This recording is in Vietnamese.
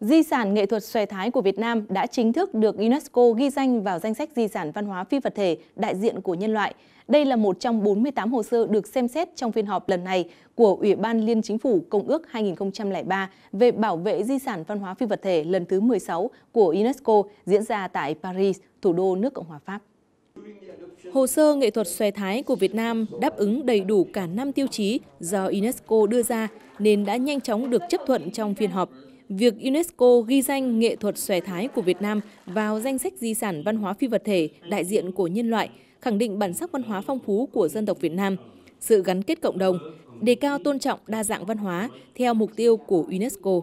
Di sản nghệ thuật xòe thái của Việt Nam đã chính thức được UNESCO ghi danh vào danh sách di sản văn hóa phi vật thể đại diện của nhân loại. Đây là một trong 48 hồ sơ được xem xét trong phiên họp lần này của Ủy ban Liên Chính phủ Công ước 2003 về bảo vệ di sản văn hóa phi vật thể lần thứ 16 của UNESCO diễn ra tại Paris, thủ đô nước Cộng hòa Pháp. Hồ sơ nghệ thuật xòe thái của Việt Nam đáp ứng đầy đủ cả năm tiêu chí do UNESCO đưa ra nên đã nhanh chóng được chấp thuận trong phiên họp việc UNESCO ghi danh nghệ thuật xòe thái của Việt Nam vào danh sách di sản văn hóa phi vật thể đại diện của nhân loại, khẳng định bản sắc văn hóa phong phú của dân tộc Việt Nam, sự gắn kết cộng đồng, đề cao tôn trọng đa dạng văn hóa theo mục tiêu của UNESCO.